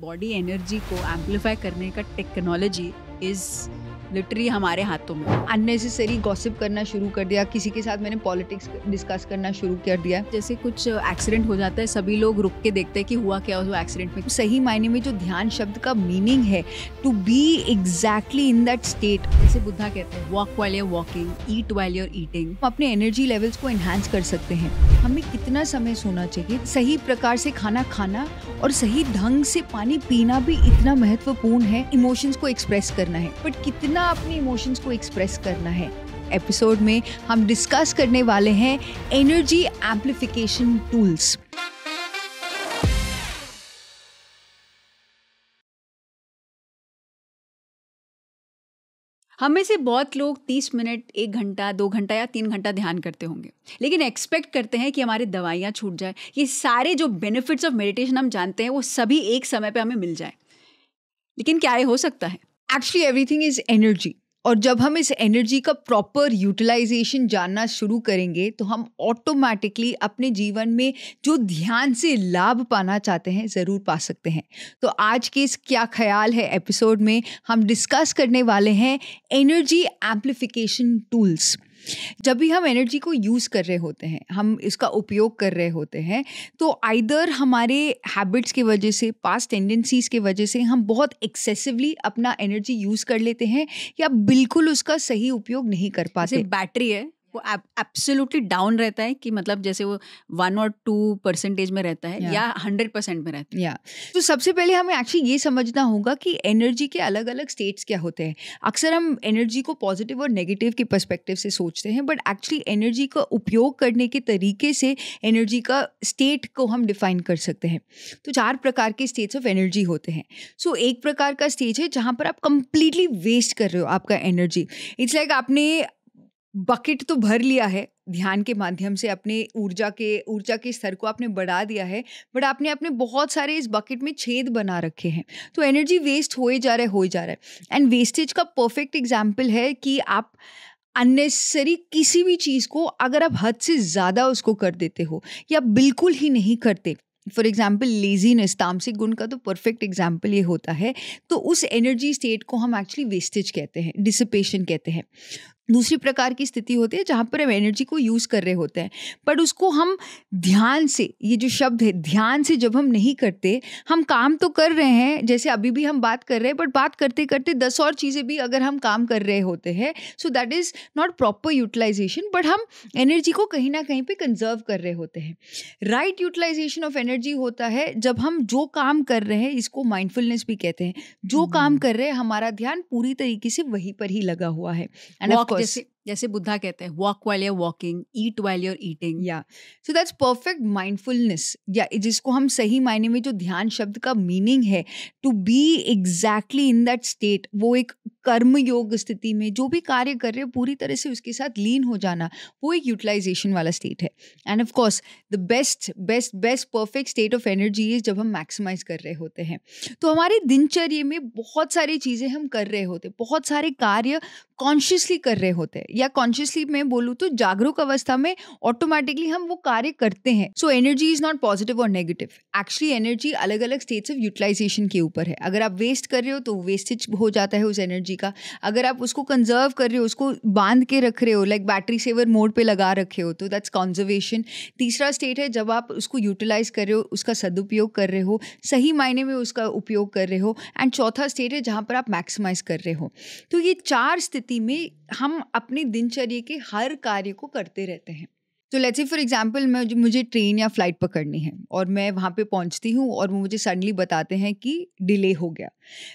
Body energy को amplify करने का टेक्नोलॉजी इज़ लिटरी हमारे हाथों में अननेसेसरी गॉसिप करना शुरू कर दिया किसी के साथ मैंने पॉलिटिक्स डिस्कस करना शुरू कर दिया जैसे कुछ एक्सीडेंट हो जाता है सभी लोग रुक के देखते हैं कि हुआ क्या हुआ एक्सीडेंट में सही मायने में जो ध्यान शब्द का मीनिंग है to be exactly in that state जैसे बुद्धा कहते हैं walk while your walking eat while your eating हम अपने एनर्जी लेवल्स को इन्हांस कर सकते हैं हमें कितना समय सोना चाहिए सही प्रकार से खाना खाना और सही ढंग से पानी पीना भी इतना महत्वपूर्ण है इमोशंस को एक्सप्रेस करना है बट कितना कितना अपने इमोशंस को एक्सप्रेस करना है एपिसोड में हम डिस्कस करने वाले हैं एनर्जी एम्प्लीफिकेशन टूल्स हम में से बहुत लोग तीस मिनट एक घंटा दो घंटा या तीन घंटा ध्यान करते होंगे लेकिन एक्सपेक्ट करते हैं कि हमारी दवाइयाँ छूट जाए ये सारे जो बेनिफिट्स ऑफ मेडिटेशन हम जानते हैं वो सभी एक समय पे हमें मिल जाए लेकिन क्या ये हो सकता है एक्चुअली एवरीथिंग इज एनर्जी और जब हम इस एनर्जी का प्रॉपर यूटिलाइजेशन जानना शुरू करेंगे तो हम ऑटोमेटिकली अपने जीवन में जो ध्यान से लाभ पाना चाहते हैं ज़रूर पा सकते हैं तो आज के इस क्या ख्याल है एपिसोड में हम डिस्कस करने वाले हैं एनर्जी एम्प्लीफिकेशन टूल्स जब भी हम एनर्जी को यूज़ कर रहे होते हैं हम इसका उपयोग कर रहे होते हैं तो आइदर हमारे हैबिट्स की वजह से पास्ट टेंडेंसीज़ के वजह से हम बहुत एक्सेसिवली अपना एनर्जी यूज़ कर लेते हैं या बिल्कुल उसका सही उपयोग नहीं कर पाते बैटरी है वो एब्सोल्युटली डाउन रहता है कि मतलब जैसे वो वन और टू परसेंटेज में रहता है या हंड्रेड परसेंट में रहता है या तो सबसे पहले हमें एक्चुअली ये समझना होगा कि एनर्जी के अलग अलग स्टेट्स क्या होते हैं अक्सर हम एनर्जी को पॉजिटिव और नेगेटिव के पर्सपेक्टिव से सोचते हैं बट एक्चुअली एनर्जी का उपयोग करने के तरीके से एनर्जी का स्टेट को हम डिफाइन कर सकते हैं तो चार प्रकार के स्टेट्स ऑफ एनर्जी होते हैं सो so, एक प्रकार का स्टेज है जहाँ पर आप कंप्लीटली वेस्ट कर रहे हो आपका एनर्जी इट्स लाइक आपने बकेट तो भर लिया है ध्यान के माध्यम से अपने ऊर्जा के ऊर्जा के स्तर को आपने बढ़ा दिया है बट आपने अपने बहुत सारे इस बकेट में छेद बना रखे हैं तो एनर्जी वेस्ट होए जा रहा है ही जा रहा है एंड वेस्टेज का परफेक्ट एग्जाम्पल है कि आप अननेसेसरी किसी भी चीज़ को अगर आप हद से ज़्यादा उसको कर देते हो या बिल्कुल ही नहीं करते फॉर एग्जाम्पल लेजीनेस तामसिक गुण का तो परफेक्ट एग्जाम्पल ये होता है तो उस एनर्जी स्टेट को हम एक्चुअली वेस्टेज कहते हैं डिसिपेशन कहते हैं दूसरी प्रकार की स्थिति होती है जहाँ पर हम एनर्जी को यूज़ कर रहे होते हैं पर उसको हम ध्यान से ये जो शब्द है ध्यान से जब हम नहीं करते हम काम तो कर रहे हैं जैसे अभी भी हम बात कर रहे हैं बट बात करते करते दस और चीज़ें भी अगर हम काम कर रहे होते हैं so that is not proper utilisation but हम एनर्जी को कहीं ना कहीं पर कंजर्व कर रहे होते हैं राइट यूटिलाइजेशन ऑफ एनर्जी होता है जब हम जो काम कर रहे हैं इसको माइंडफुलनेस भी कहते हैं जो काम hmm. कर रहे हैं हमारा ध्यान पूरी तरीके से वहीं पर ही लगा हुआ है एंड course. जैसे बुद्धा कहते हैं walk while your walking eat while your eating या सो दैट्स परफेक्ट माइंडफुलनेस या जिसको हम सही मायने में जो ध्यान शब्द का मीनिंग है to be exactly in that state वो एक कर्म योग स्थिति में जो भी कार्य कर रहे हो पूरी तरह से उसके साथ लीन हो जाना वो एक यूटिलाइजेशन वाला स्टेट है and of course the best best best perfect state of energy is जब हम मैक्सिमाइज कर रहे होते हैं तो हमारे दिनचर्या में बहुत सारी चीज़ें हम कर रहे होते बहुत सारे कार्य कॉन्शियसली कर रहे होते हैं या कॉन्शियसली मैं बोलूँ तो जागरूक अवस्था में ऑटोमेटिकली हम वो कार्य करते हैं so energy is not positive और नेगेटिव एक्चुअली एनर्जी अलग अलग स्टेट्स ऑफ यूटिलाइजेशन के ऊपर है अगर आप वेस्ट कर रहे हो तो वेस्टेज हो जाता है उस एनर्जी का अगर आप उसको कंजर्व कर रहे हो उसको बांध के रख रहे हो लाइक बैटरी सेवर मोड पर लगा रखे हो तो दैट्स कॉन्जर्वेशन तीसरा स्टेट है जब आप उसको यूटिलाइज कर रहे हो उसका सदुपयोग कर रहे हो सही मायने में उसका उपयोग कर रहे हो एंड चौथा स्टेट है जहाँ पर आप मैक्सिमाइज कर रहे हो तो ये चार स्थिति में हम अपने दिनचर्या के हर कार्य को करते रहते हैं तो लेट्स फॉर एग्जाम्पल मैं मुझे ट्रेन या फ्लाइट पकड़नी है और मैं वहाँ पे पहुँचती हूँ और वो मुझे सडनली बताते हैं कि डिले हो गया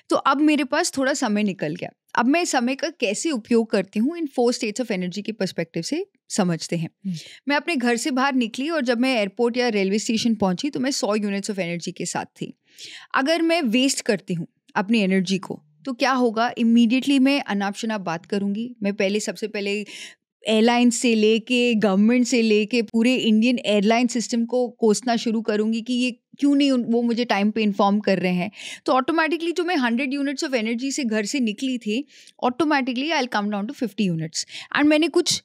तो अब मेरे पास थोड़ा समय निकल गया अब मैं इस समय का कैसे उपयोग करती हूँ in four states of energy के पर्सपेक्टिव से समझते हैं हम्म। मैं अपने घर से बाहर निकली और जब मैं एयरपोर्ट या रेलवे स्टेशन पहुँची तो मैं सौ यूनिट्स ऑफ एनर्जी के साथ थी अगर मैं वेस्ट करती हूँ अपनी एनर्जी को तो क्या होगा इमीडिएटली मैं अनाप शनाप बात करूंगी मैं पहले सबसे पहले एयरलाइंस से लेके गवर्नमेंट से लेके पूरे इंडियन एयरलाइन सिस्टम को कोसना शुरू करूँगी कि ये क्यों नहीं वो मुझे टाइम पे इन्फॉर्म कर रहे हैं तो ऑटोमेटिकली जो मैं हंड्रेड यूनिट्स ऑफ एनर्जी से घर से निकली थी automatically I come down to fifty units and मैंने कुछ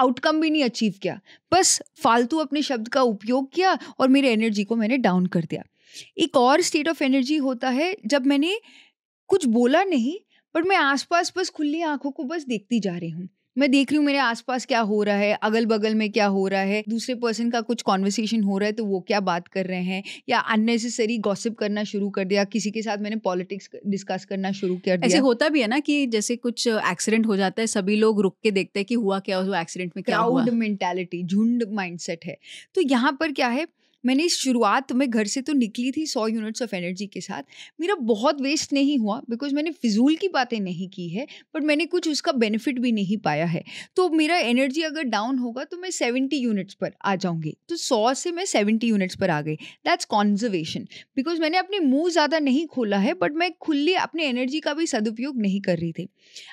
आउटकम भी नहीं अचीव किया बस फालतू अपने शब्द का उपयोग किया और मेरे एनर्जी को मैंने डाउन कर दिया एक और स्टेट ऑफ एनर्जी होता है जब मैंने कुछ बोला नहीं बट मैं आसपास बस खुली आंखों को बस देखती जा रही हूँ मैं देख रही हूँ मेरे आसपास क्या हो रहा है अगल बगल में क्या हो रहा है दूसरे पर्सन का कुछ कॉन्वर्सेशन हो रहा है तो वो क्या बात कर रहे हैं या अननेसेसरी गॉसिप करना शुरू कर दिया किसी के साथ मैंने पॉलिटिक्स डिस्कस करना शुरू कर दिया ऐसे होता भी है ना कि जैसे कुछ एक्सीडेंट हो जाता है सभी लोग रुक के देखते हैं कि हुआ क्या हुआ एक्सीडेंट में क्या क्राउड मेंटेलिटी झुंड माइंड है तो यहाँ पर क्या है मैंने शुरुआत में घर से तो निकली थी सौ यूनिट्स ऑफ एनर्जी के साथ मेरा बहुत वेस्ट नहीं हुआ बिकॉज मैंने फिजूल की बातें नहीं की है बट मैंने कुछ उसका बेनिफिट भी नहीं पाया है तो मेरा एनर्जी अगर डाउन होगा तो मैं सेवेंटी यूनिट्स पर आ जाऊँगी तो सौ से मैं सेवेंटी यूनिट्स पर आ गई दैट्स कॉन्जर्वेशन बिकॉज मैंने अपने मुँह ज़्यादा नहीं खोला है बट मैं खुली अपने एनर्जी का भी सदुपयोग नहीं कर रही थी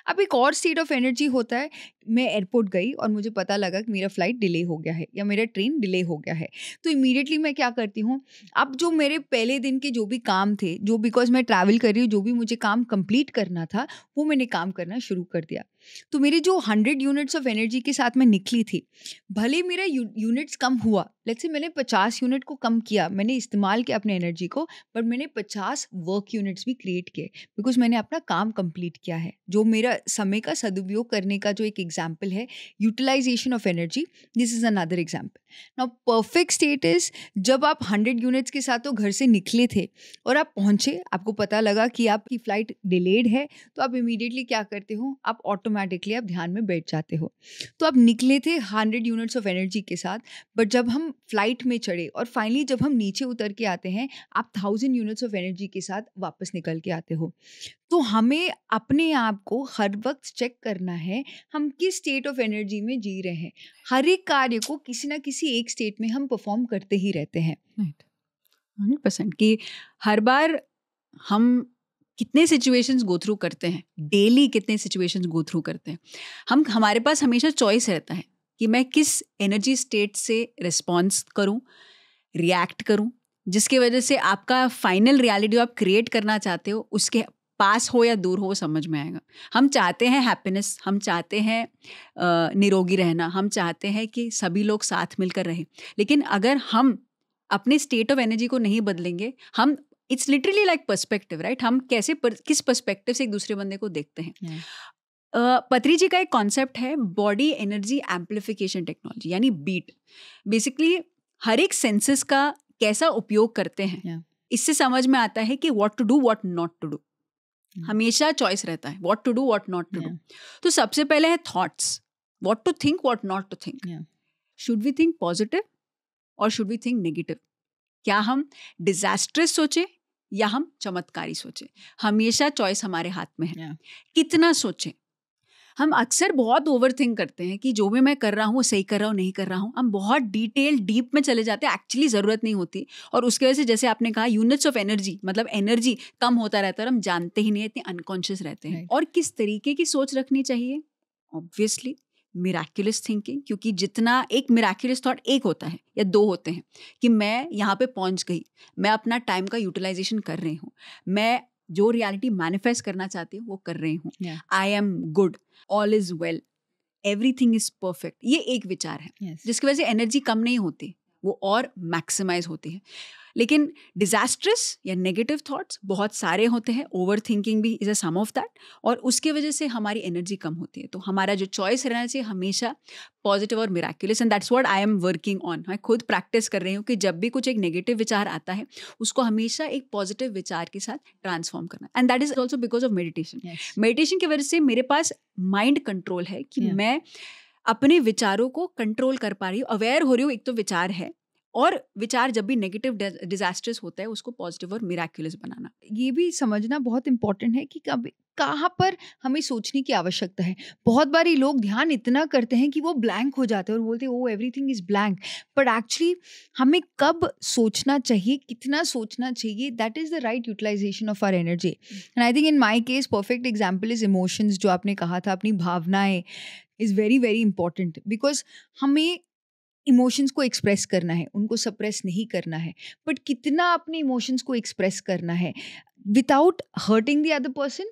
अब एक और स्टेट ऑफ एनर्जी होता है मैं एयरपोर्ट गई और मुझे पता लगा कि मेरा फ्लाइट डिले हो गया है या मेरा ट्रेन डिले हो गया है तो इमीडिएटली मैं क्या करती हूँ अब जो मेरे पहले दिन के जो भी काम थे जो बिकॉज मैं ट्रैवल कर रही हूँ जो भी मुझे काम कंप्लीट करना था वो मैंने काम करना शुरू कर दिया तो मेरे जो हंड्रेड यूनिट्स ऑफ एनर्जी के साथ मैं निकली थी भले मेरा यूनिट्स कम हुआ लेट्स से मैंने पचास यूनिट को कम किया मैंने इस्तेमाल किया अपने एनर्जी को बट मैंने पचास वर्क यूनिट्स भी क्रिएट किए बिकॉज मैंने अपना काम कंप्लीट किया है जो मेरा समय का सदुपयोग करने का जो एक एग्जाम्पल है utilisation of energy this is another example now perfect state is जब आप हंड्रेड यूनिट्स के साथ तो घर से निकले थे और आप पहुंचे आपको पता लगा कि आपकी फ़्लाइट डिलेड है तो आप इमीडिएटली क्या करते हो आप ऑटोमेटिक ऑटोमेटिकली आप ध्यान में बैठ जाते हो तो आप निकले थे हंड्रेड यूनिट्स ऑफ एनर्जी के साथ बट जब हम फ्लाइट में चढ़े और फाइनली जब हम नीचे उतर के आते हैं आप थाउजेंड यूनिट्स ऑफ एनर्जी के साथ वापस निकल के आते हो तो हमें अपने आप को हर वक्त चेक करना है हम किस स्टेट ऑफ एनर्जी में जी रहे हैं हर एक कार्य को किसी ना किसी एक स्टेट में हम परफॉर्म करते ही रहते हैं हंड्रेड परसेंट कि हर बार हम कितने सिचुएशंस गो थ्रू करते हैं डेली कितने सिचुएशंस गो थ्रू करते हैं हम हमारे पास हमेशा चॉइस रहता है कि मैं किस एनर्जी स्टेट से रिस्पॉन्स करूँ रिएक्ट करूँ जिसकी वजह से आपका फाइनल रियलिटी आप क्रिएट करना चाहते हो उसके पास हो या दूर हो समझ में आएगा हम चाहते हैं हैप्पीनेस हम चाहते हैं निरोगी रहना हम चाहते हैं कि सभी लोग साथ मिलकर रहें लेकिन अगर हम अपने स्टेट ऑफ एनर्जी को नहीं बदलेंगे हम it's literally like perspective right हम कैसे पर, किस पर्सपेक्टिव से एक दूसरे बंदे को देखते हैं yeah. हम्म। uh, पत्री जी का एक कॉन्सेप्ट है बॉडी एनर्जी एम्पलीफिकेशन टेक्नोलॉजी यानी बीट बेसिकली हर एक सेंसेस का कैसा उपयोग करते हैं yeah. इससे समझ में आता है कि what to do what not to do हमेशा चॉइस रहता है what to do what not to do तो सबसे पहले है thoughts what to think what not to think should we think positive और शुड वी थिंक नेगेटिव क्या हम डिजास्ट्रस सोचें या हम चमत्कारी सोचें हमेशा चॉइस हमारे हाथ में है yeah. कितना सोचें हम अक्सर बहुत ओवर थिंक करते हैं कि जो भी मैं कर रहा हूँ वो सही कर रहा हूँ नहीं कर रहा हूँ हम बहुत डिटेल डीप में चले जाते हैं एक्चुअली ज़रूरत नहीं होती और उसकी वजह से जैसे आपने कहा यूनिट्स ऑफ एनर्जी मतलब एनर्जी कम होता रहता है और हम जानते ही नहीं इतने अनकॉन्शियस रहते हैं right. और किस तरीके की सोच रखनी चाहिए ऑब्वियसली मिराक्यूलस थिंकिंग क्योंकि जितना एक मिराक्यूलस थॉट एक होता है या दो होते हैं कि मैं यहाँ पे पहुँच गई मैं अपना टाइम का यूटिलाइजेशन कर रही हूँ मैं जो रियलिटी मैनिफेस्ट करना चाहती हूँ वो कर रही हूँ I am good all is well everything is perfect ये एक विचार है yes. जिसकी वजह से एनर्जी कम नहीं होती वो और मैक्सिमाइज होती है लेकिन डिजास्ट्रस या नेगेटिव थॉट्स बहुत सारे होते हैं ओवर थिंकिंग भी is a sum of that और उसकी वजह से हमारी एनर्जी कम होती है तो हमारा जो चॉइस रहना चाहिए हमेशा पॉजिटिव और miraculous and that's what I am working on मैं खुद प्रैक्टिस कर रही हूँ कि जब भी कुछ एक नेगेटिव विचार आता है उसको हमेशा एक पॉजिटिव विचार के साथ ट्रांसफॉर्म करना and that is also because of meditation meditation की वजह से मेरे पास माइंड कंट्रोल है कि yeah. मैं अपने विचारों को कंट्रोल कर पा रही हूँ अवेयर हो रही हूँ एक तो विचार है और विचार जब भी नेगेटिव डिजास्टर्स होता है उसको पॉजिटिव और मिराक्यूलस बनाना ये भी समझना बहुत इंपॉर्टेंट है कि कभी कहाँ पर हमें सोचने की आवश्यकता है बहुत बार ये लोग ध्यान इतना करते हैं कि वो ब्लैंक हो जाते हैं और बोलते हैं oh everything is blank but actually हमें कब सोचना चाहिए कितना सोचना चाहिए that is the right utilisation of our energy and I think in my case perfect example is emotions जो आपने कहा था अपनी भावनाएं is very very important because हमें इमोशंस को एक्सप्रेस करना है उनको सप्रेस नहीं करना है बट कितना अपने इमोशंस को एक्सप्रेस करना है without hurting the other person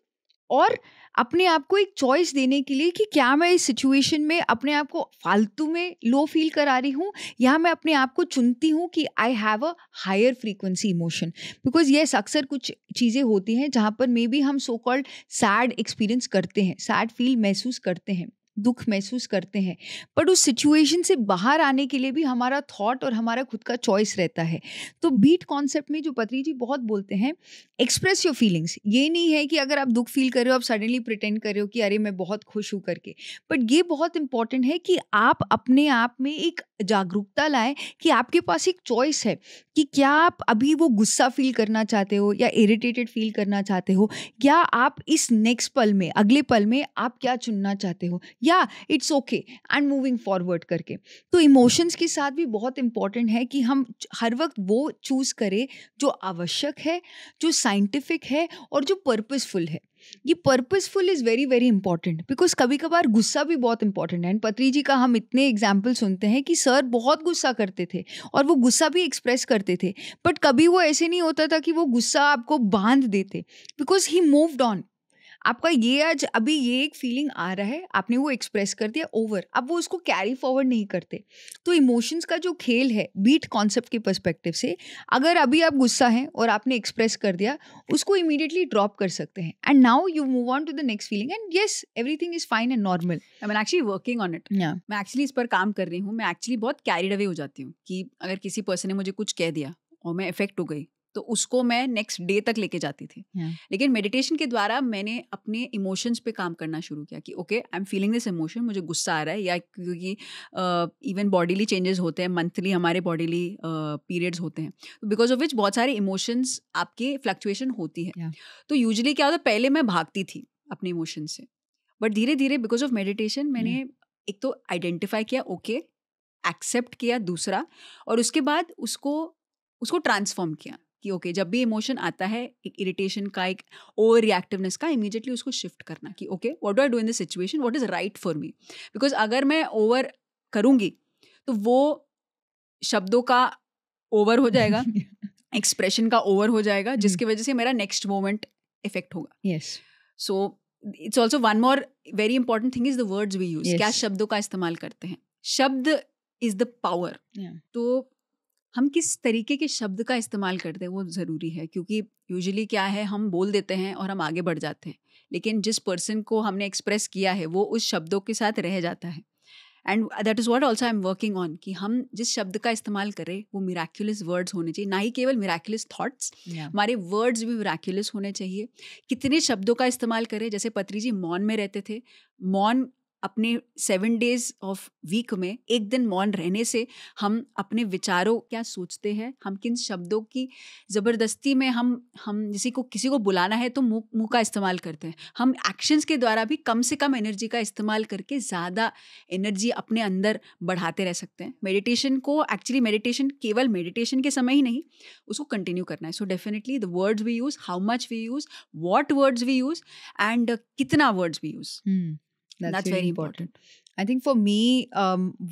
और अपने आप को एक चॉइस देने के लिए कि क्या मैं इस सिचुएशन में अपने आप को फालतू में लो फील करा रही हूँ या मैं अपने आप को चुनती हूँ कि I have a higher frequency emotion because yes अक्सर कुछ चीज़ें होती हैं जहाँ पर मे बी हम सो कॉल्ड सैड एक्सपीरियंस करते हैं सैड फील महसूस करते हैं दुख महसूस करते हैं बट उस सिचुएशन से बाहर आने के लिए भी हमारा थॉट और हमारा खुद का चॉइस रहता है तो बीट कॉन्सेप्ट में जो पत्री जी बहुत बोलते हैं एक्सप्रेस योर फीलिंग्स ये नहीं है कि अगर आप दुख फील कर रहे हो आप सडनली प्रिटेंड कर रहे हो कि अरे मैं बहुत खुश हूँ करके बट ये बहुत इंपॉर्टेंट है कि आप अपने आप में एक जागरूकता लाएं कि आपके पास एक चॉइस है कि क्या आप अभी वो गुस्सा फील करना चाहते हो या इरिटेटेड फील करना चाहते हो क्या आप इस नेक्स्ट पल में अगले पल में आप क्या चुनना चाहते हो या it's okay and moving forward करके तो इमोशंस के साथ भी बहुत इम्पॉर्टेंट है कि हम हर वक्त वो चूज़ करें जो आवश्यक है जो साइंटिफिक है और जो पर्पजफुल है ये purposeful is very very important because कभी कभार गुस्सा भी बहुत इंपॉर्टेंट है एंड पत्री जी का हम इतने एग्जाम्पल सुनते हैं कि सर बहुत गुस्सा करते थे और वो गुस्सा भी एक्सप्रेस करते थे बट कभी वो ऐसे नहीं होता था कि वो गुस्सा आपको बांध देते बिकॉज ही मूव्ड ऑन आपका ये आज अभी ये एक फीलिंग आ रहा है आपने वो एक्सप्रेस कर दिया ओवर अब वो उसको कैरी फॉरवर्ड नहीं करते तो इमोशंस का जो खेल है बीट कॉन्सेप्ट के पर्सपेक्टिव से अगर अभी आप गुस्सा हैं और आपने एक्सप्रेस कर दिया उसको इमीडिएटली ड्रॉप कर सकते हैं and now you move on to the next feeling and yes everything is fine and normal I am actually working on it मैं एक्चुअली इस पर काम कर रही हूँ मैं एक्चुअली बहुत कैरिड अवे हो जाती हूँ कि अगर किसी पर्सन ने मुझे कुछ कह दिया और मैं इफेक्ट हो गई तो उसको मैं नेक्स्ट डे तक लेके जाती थी yeah. लेकिन मेडिटेशन के द्वारा मैंने अपने इमोशंस पे काम करना शुरू किया कि okay I am feeling this emotion मुझे गुस्सा आ रहा है या क्योंकि इवन बॉडीली चेंजेस होते हैं मंथली हमारे बॉडीली पीरियड्स uh, होते हैं बिकॉज ऑफ विच बहुत सारे इमोशंस आपके फ्लक्चुएशन होती है yeah. तो यूजली क्या होता है पहले मैं भागती थी अपने इमोशन से बट धीरे धीरे बिकॉज ऑफ मेडिटेशन मैंने yeah. Hmm. एक तो आइडेंटिफाई किया ओके okay, एक्सेप्ट किया दूसरा और उसके बाद उसको उसको ट्रांसफॉर्म किया कि ओके okay, जब भी इमोशन आता है एक इरिटेशन का एक ओवर रिएक्टिवनेस का इमीडिएटली उसको शिफ्ट करना कि okay what do I do in this situation what is right for me because अगर मैं ओवर करूँगी तो वो शब्दों का ओवर हो जाएगा एक्सप्रेशन का ओवर हो जाएगा mm-hmm. जिसकी वजह से मेरा नेक्स्ट मोमेंट इफेक्ट होगा yes so it's also one more very important thing is the words we use क्या शब्दों का इस्तेमाल करते हैं शब्द इज द पावर तो हम किस तरीके के शब्द का इस्तेमाल करते हैं वो ज़रूरी है क्योंकि यूजली क्या है हम बोल देते हैं और हम आगे बढ़ जाते हैं लेकिन जिस पर्सन को हमने एक्सप्रेस किया है वो उस शब्दों के साथ रह जाता है and that is what also I am working on कि हम जिस शब्द का इस्तेमाल करें वो मिराक्यूलस वर्ड्स होने चाहिए ना ही केवल मिराक्यूलस थाट्स हमारे वर्ड्स भी मिराक्यूलस होने चाहिए कितने शब्दों का इस्तेमाल करें जैसे पत्री जी मौन में रहते थे मौन अपने सेवन डेज ऑफ वीक में एक दिन मौन रहने से हम अपने विचारों क्या सोचते हैं हम किन शब्दों की ज़बरदस्ती में हम हम जैसे को किसी को बुलाना है तो मुँह मुँह का इस्तेमाल करते हैं हम एक्शंस के द्वारा भी कम से कम एनर्जी का इस्तेमाल करके ज़्यादा एनर्जी अपने अंदर बढ़ाते रह सकते हैं मेडिटेशन को एक्चुअली मेडिटेशन केवल मेडिटेशन के समय ही नहीं उसको कंटिन्यू करना है so definitely the words we use how much we use what words we use and कितना words we use That's, That's very important. important. I think for me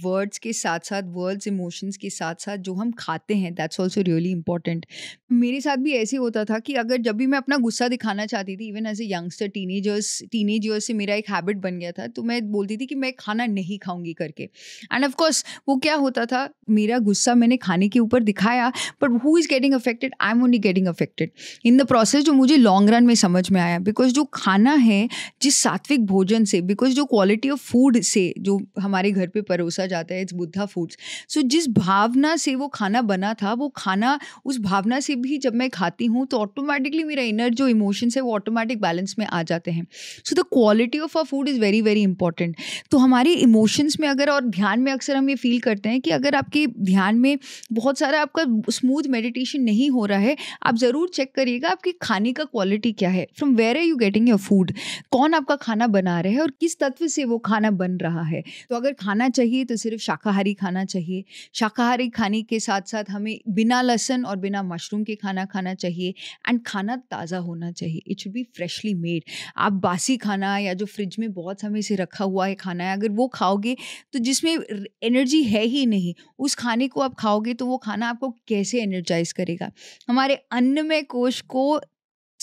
words के साथ साथ वर्ड्स इमोशंस के साथ साथ जो हम खाते हैं दैट्स ऑल्सो रियली इंपॉर्टेंट मेरे साथ भी ऐसे होता था कि अगर जब भी मैं अपना गुस्सा दिखाना चाहती थी even as a youngster teenagers teenagers से मेरा एक हैबिट बन गया था तो मैं बोलती थी कि मैं खाना नहीं खाऊंगी करके एंड ऑफकोर्स वो क्या होता था मेरा गुस्सा मैंने खाने के ऊपर दिखाया but who is getting affected I am only getting affected in the process जो मुझे लॉन्ग रन में समझ में आया बिकॉज जो खाना है जिस सात्विक भोजन से बिकॉज जो क्वालिटी ऑफ फूड से जो हमारे घर पे परोसा जाता है इट्स बुद्धा फूड्स सो जिस भावना से वो खाना बना था वो खाना उस भावना से भी जब मैं खाती हूँ तो ऑटोमेटिकली मेरा इनर जो इमोशंस है वो ऑटोमेटिक बैलेंस में आ जाते हैं so the quality of our food is very very important तो हमारे इमोशंस में अगर और ध्यान में अक्सर हम ये फील करते हैं कि अगर आपके ध्यान में बहुत सारा आपका स्मूथ मेडिटेशन नहीं हो रहा है आप ज़रूर चेक करिएगा आपके खाने का क्वालिटी क्या है from where are you getting your food कौन आपका खाना बना रहे हैं और किस तत्व से वो खाना बन रहा है तो अगर खाना चाहिए तो सिर्फ शाकाहारी खाना चाहिए शाकाहारी खाने के साथ साथ हमें बिना लहसन और बिना मशरूम के खाना खाना चाहिए एंड खाना ताज़ा होना चाहिए it should be freshly made आप बासी खाना या जो फ्रिज में बहुत समय से रखा हुआ है खाना है अगर वो खाओगे तो जिसमें एनर्जी है ही नहीं उस खाने को आप खाओगे तो वो खाना आपको कैसे एनर्जाइज करेगा हमारे अन्न में कोश को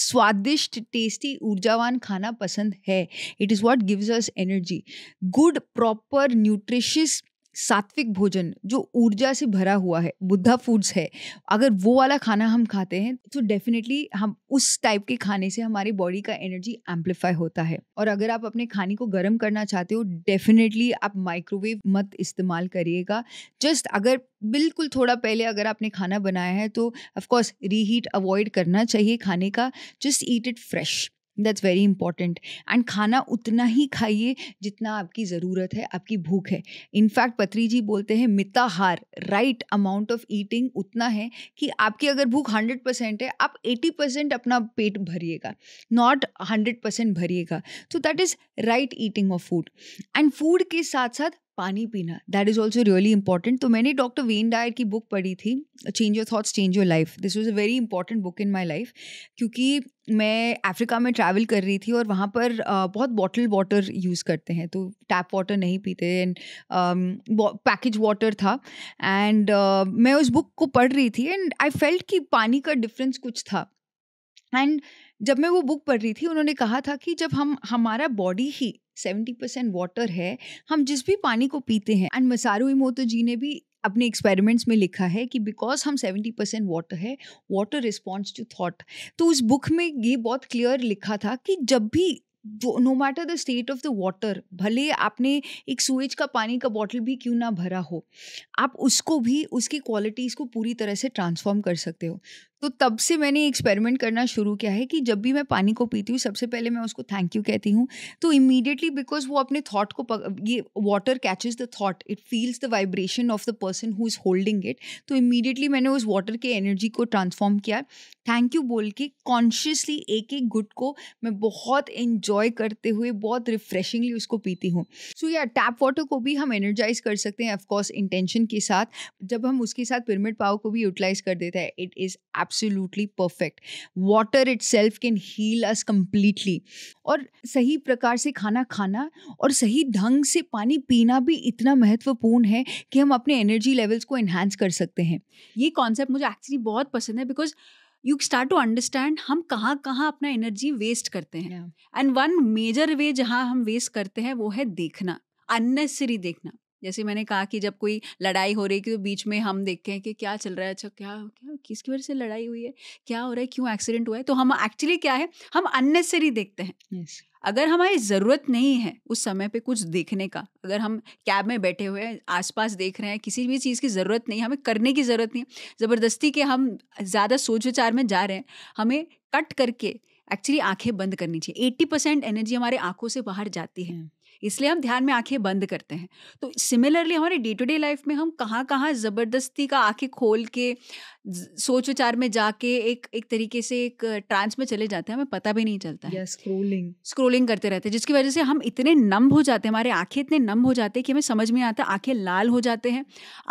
स्वादिष्ट टेस्टी ऊर्जावान खाना पसंद है it is what gives us energy good proper nutritious सात्विक भोजन जो ऊर्जा से भरा हुआ है बुद्धा फूड्स है अगर वो वाला खाना हम खाते हैं तो डेफिनेटली हम उस टाइप के खाने से हमारी बॉडी का एनर्जी एम्पलीफाई होता है और अगर आप अपने खाने को गर्म करना चाहते हो डेफिनेटली आप माइक्रोवेव मत इस्तेमाल करिएगा जस्ट अगर बिल्कुल थोड़ा पहले अगर आपने खाना बनाया है तो ऑफकोर्स रीहीट अवॉइड करना चाहिए खाने का just eat it fresh that's very important and खाना उतना ही खाइए जितना आपकी ज़रूरत है आपकी भूख है इनफैक्ट पत्री जी बोलते हैं मिताहार राइट अमाउंट ऑफ ईटिंग उतना है कि आपकी अगर भूख हंड्रेड परसेंट है आप एटी परसेंट अपना पेट भरिएगा नॉट हंड्रेड परसेंट भरिएगा so that is right eating of food and food के साथ साथ पानी पीना that is also really important तो मैंने डॉक्टर वेन डायर की बुक पढ़ी थी change your thoughts change your life this was a very important book in my life क्योंकि मैं अफ्रीका में ट्रैवल कर रही थी और वहाँ पर बहुत बॉटल वाटर यूज़ करते हैं तो टैप वाटर नहीं पीते एंड पैकेज वाटर था एंड uh, मैं उस बुक को पढ़ रही थी एंड आई फेल्ट कि पानी का डिफरेंस कुछ था एंड जब मैं वो बुक पढ़ रही थी उन्होंने कहा था कि जब हम हमारा बॉडी ही सेवेंटी परसेंट वाटर है हम जिस भी पानी को पीते हैं एंड मसारू इमोतो जी ने भी अपने एक्सपेरिमेंट्स में लिखा है कि बिकॉज हम सेवेंटी परसेंट वाटर है वाटर रिस्पॉन्स टू थाट तो उस बुक में ये बहुत क्लियर लिखा था कि जब भी no matter the state of the water भले आपने एक सुएज का पानी का बॉटल भी क्यों ना भरा हो आप उसको भी उसकी क्वालिटीज़ को पूरी तरह से ट्रांसफॉर्म कर सकते हो तो तब से मैंने एक्सपेरिमेंट करना शुरू किया है कि जब भी मैं पानी को पीती हूँ सबसे पहले मैं उसको थैंक यू कहती हूँ तो इमीडिएटली बिकॉज वो अपने थॉट को पक ये water catches the thought it feels the vibration of the person who is holding it तो इमीडिएटली मैंने उस वाटर के एनर्जी को ट्रांसफॉर्म किया थैंक यू बोल के कॉन्शियसली एक एक गुट को मैं बहुत इन्जॉय करते हुए बहुत रिफ्रेशिंगली उसको पीती हूँ सो या टैप वाटर को भी हम एनर्जाइज कर सकते हैं ऑफकोर्स इंटेंशन के साथ जब हम उसके साथ पिरमिड पाव को भी यूटिलाइज कर देते हैं it is absolutely perfect water itself can heal us completely और सही प्रकार से खाना खाना और सही ढंग से पानी पीना भी इतना महत्वपूर्ण है कि हम अपने एनर्जी लेवल्स को इन्हांस कर सकते हैं ये कॉन्सेप्ट मुझे एक्चुअली बहुत पसंद है because you start to understand हम कहाँ कहाँ अपना एनर्जी वेस्ट करते हैं एंड वन मेजर वे जहाँ हम वेस्ट करते हैं वो है देखना अननेसरी देखना जैसे मैंने कहा कि जब कोई लड़ाई हो रही है तो बीच में हम देखते हैं कि क्या चल रहा है अच्छा क्या क्या किसकी वजह से लड़ाई हुई है क्या हो रहा है क्यों एक्सीडेंट हुआ है तो हम एक्चुअली क्या है हम अननेसेसरी देखते हैं yes. अगर हमारी ज़रूरत नहीं है उस समय पे कुछ देखने का अगर हम कैब में बैठे हुए हैं आसपास देख रहे हैं किसी भी चीज़ की ज़रूरत नहीं हमें करने की ज़रूरत नहीं है ज़बरदस्ती के हम ज़्यादा सोच विचार में जा रहे हैं हमें कट करके एक्चुअली आंखें बंद करनी चाहिए एट्टी परसेंट एनर्जी हमारे आंखों से बाहर जाती है हम्म। इसलिए हम ध्यान में आंखें बंद करते हैं तो सिमिलरली हमारे डे टू डे लाइफ में हम कहाँ कहाँ ज़बरदस्ती का आंखें खोल के सोच विचार में जाके एक एक तरीके से एक ट्रांस में चले जाते हैं हमें पता भी नहीं चलता है स्क्रोलिंग स्क्रोलिंग करते रहते हैं जिसकी वजह से हम इतने नम हो जाते हैं हमारे आंखें इतने नम हो जाते हैं कि हमें समझ में आता है आंखें लाल हो जाते हैं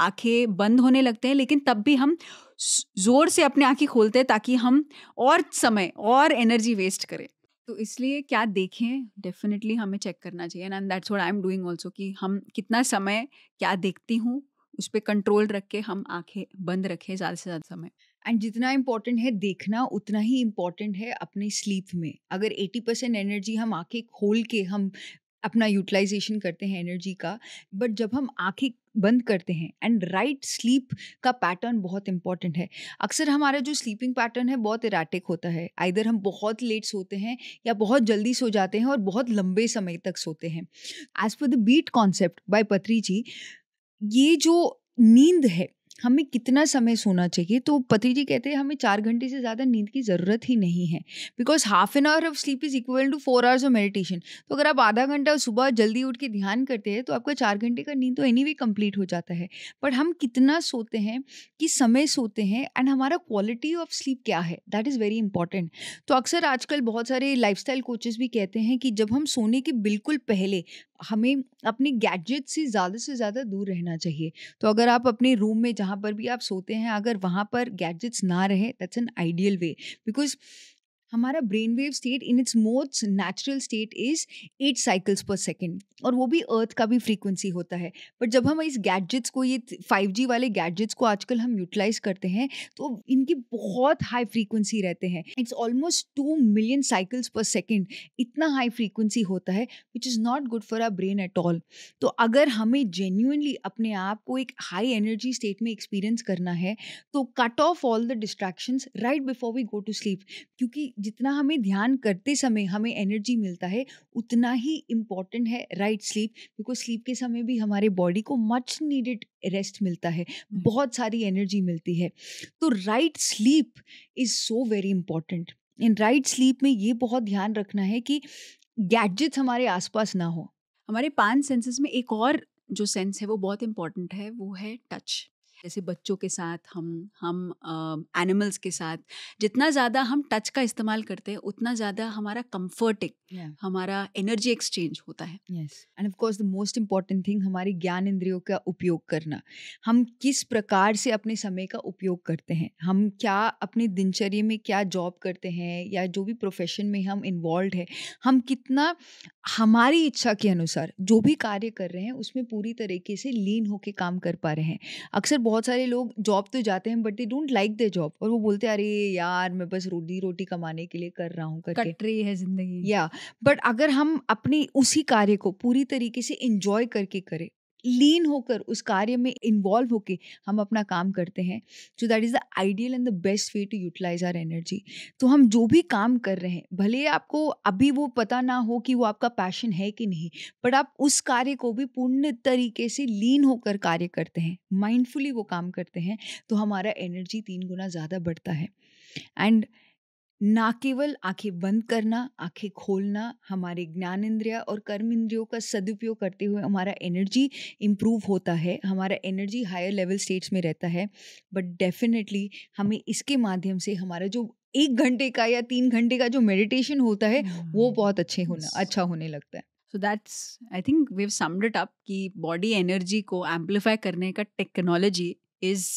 आंखें बंद होने लगते हैं लेकिन तब भी हम जोर से अपनी आंखें खोलते हैं ताकि हम और समय और एनर्जी वेस्ट करें तो इसलिए क्या देखें डेफिनेटली हमें चेक करना चाहिए and that's what I am doing also कि हम कितना समय क्या देखती हूँ उस पर कंट्रोल रख के हम आंखें बंद रखें ज़्यादा से ज़्यादा समय एंड जितना इम्पॉर्टेंट है देखना उतना ही इम्पॉर्टेंट है अपने स्लीप में अगर 80 परसेंट एनर्जी हम आंखें खोल के हम अपना यूटिलाइजेशन करते हैं एनर्जी का बट जब हम आँखें बंद करते हैं एंड राइट स्लीप का पैटर्न बहुत इंपॉर्टेंट है अक्सर हमारा जो स्लीपिंग पैटर्न है बहुत इराटिक होता है आइधर हम बहुत लेट सोते हैं या बहुत जल्दी सो जाते हैं और बहुत लंबे समय तक सोते हैं as per the beat concept bye पत्री जी ये जो नींद है हमें कितना समय सोना चाहिए तो पति जी कहते हैं हमें चार घंटे से ज़्यादा नींद की ज़रूरत ही नहीं है because half an hour of sleep is equal to four hours of meditation तो अगर आप आधा घंटा सुबह जल्दी उठ के ध्यान करते हैं तो आपका चार घंटे का नींद तो एनी वे कम्प्लीट हो जाता है बट हम कितना सोते हैं किस समय सोते हैं एंड हमारा क्वालिटी ऑफ स्लीप क्या है दैट इज़ वेरी इंपॉर्टेंट तो अक्सर आजकल बहुत सारे लाइफ कोचेस भी कहते हैं कि जब हम सोने के बिल्कुल पहले हमें अपनी गैजेट से ज़्यादा से ज़्यादा दूर रहना चाहिए तो अगर आप अपने रूम में जहाँ पर भी आप सोते हैं अगर वहाँ पर गैजेट्स ना रहे that's an ideal way because हमारा brain wave state in its most natural state is eight cycles per second और वो भी अर्थ का भी फ्रीक्वेंसी होता है बट जब हम इस गैजेट्स को ये फाइव जी वाले गैजेट्स को आजकल हम यूटिलाइज करते हैं तो इनकी बहुत हाई फ्रीक्वेंसी रहते हैं it's almost two million cycles per second इतना हाई फ्रीक्वेंसी होता है which is not good for our brain at all तो अगर हमें जेन्यूनली अपने आप को एक हाई एनर्जी स्टेट में एक्सपीरियंस करना है तो cut off all the distractions right before we go to sleep क्योंकि जितना हमें ध्यान करते समय हमें एनर्जी मिलता है उतना ही इम्पॉर्टेंट है राइट स्लीप बिकॉज स्लीप के समय भी हमारे बॉडी को मच नीडेड रेस्ट मिलता है हम्म। बहुत सारी एनर्जी मिलती है तो right sleep is so very important in right sleep में ये बहुत ध्यान रखना है कि गैडजेट्स हमारे आसपास ना हो हमारे पांच सेंसेस में एक और जो सेंस है वो बहुत इम्पॉर्टेंट है वो है टच जैसे बच्चों के साथ हम हम एनिमल्स के साथ जितना ज़्यादा हम टच का इस्तेमाल करते हैं उतना ज़्यादा हमारा yeah. हमारा एनर्जी एक्सचेंज होता है and of course the most important thing हमारी ज्ञान इंद्रियों का उपयोग करना हम किस प्रकार से अपने समय का उपयोग करते हैं हम क्या अपनी दिनचर्या में क्या जॉब करते हैं या जो भी प्रोफेशन में हम इन्वॉल्व है हम कितना हमारी इच्छा के अनुसार जो भी कार्य कर रहे हैं उसमें पूरी तरीके से लीन होकर काम कर पा रहे हैं अक्सर बहुत सारे लोग जॉब तो जाते हैं but they don't like the job और वो बोलते हैं अरे यार मैं बस रोटी रोटी कमाने के लिए कर रहा हूँ कट रही है जिंदगी या बट अगर हम अपनी उसी कार्य को पूरी तरीके से इंजॉय करके करें लीन होकर उस कार्य में इन्वॉल्व होकर हम अपना काम करते हैं so that is the ideal and the best way to utilize our energy तो हम जो भी काम कर रहे हैं भले आपको अभी वो पता ना हो कि वो आपका पैशन है कि नहीं बट आप उस कार्य को भी पूर्ण तरीके से लीन होकर कार्य करते हैं माइंडफुली वो काम करते हैं तो हमारा एनर्जी तीन गुना ज़्यादा बढ़ता है एंड ना केवल आंखें बंद करना आंखें खोलना हमारे ज्ञान इंद्रिया और कर्म इंद्रियों का सदुपयोग करते हुए हमारा एनर्जी इम्प्रूव होता है हमारा एनर्जी हायर लेवल स्टेट्स में रहता है बट डेफिनेटली हमें इसके माध्यम से हमारा जो एक घंटे का या तीन घंटे का जो मेडिटेशन होता है वो बहुत अच्छे होना अच्छा होने लगता है so that's I think we summed it up कि बॉडी एनर्जी को एम्पलीफाई करने का टेक्नोलॉजी इज़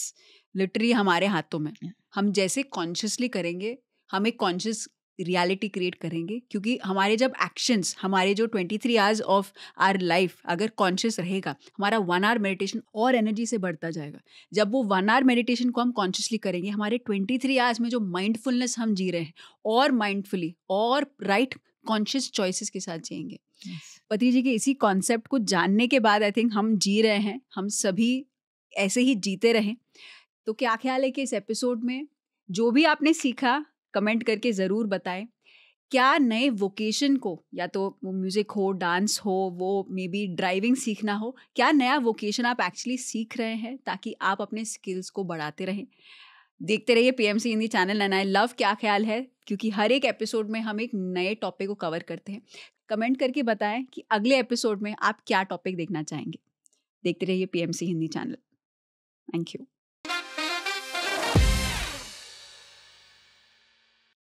लिटरली हमारे हाथों में हम जैसे कॉन्शियसली करेंगे हम एक कॉन्शियस रियलिटी क्रिएट करेंगे क्योंकि हमारे जब एक्शंस हमारे जो 23 three hours of our life अगर कॉन्शियस रहेगा हमारा वन आवर मेडिटेशन और एनर्जी से बढ़ता जाएगा जब वो वन आवर मेडिटेशन को हम कॉन्शियसली करेंगे हमारे 23 थ्री आवर्स में जो माइंडफुलनेस हम जी रहे हैं और माइंडफुली और राइट कॉन्शियस चॉइसेस के साथ जियेंगे yes. पति जी के इसी कॉन्सेप्ट को जानने के बाद आई थिंक हम जी रहे हैं हम सभी ऐसे ही जीते रहें तो क्या ख्याल है कि इस एपिसोड में जो भी आपने सीखा कमेंट करके ज़रूर बताएं क्या नए वोकेशन को या तो म्यूज़िक हो डांस हो वो मे बी ड्राइविंग सीखना हो क्या नया वोकेशन आप एक्चुअली सीख रहे हैं ताकि आप अपने स्किल्स को बढ़ाते रहें देखते रहिए P M C Hindi channel एन आई लव क्या ख्याल है क्योंकि हर एक एपिसोड में हम एक नए टॉपिक को कवर करते हैं कमेंट करके बताएं कि अगले एपिसोड में आप क्या टॉपिक देखना चाहेंगे देखते रहिए P M C Hindi channel thank you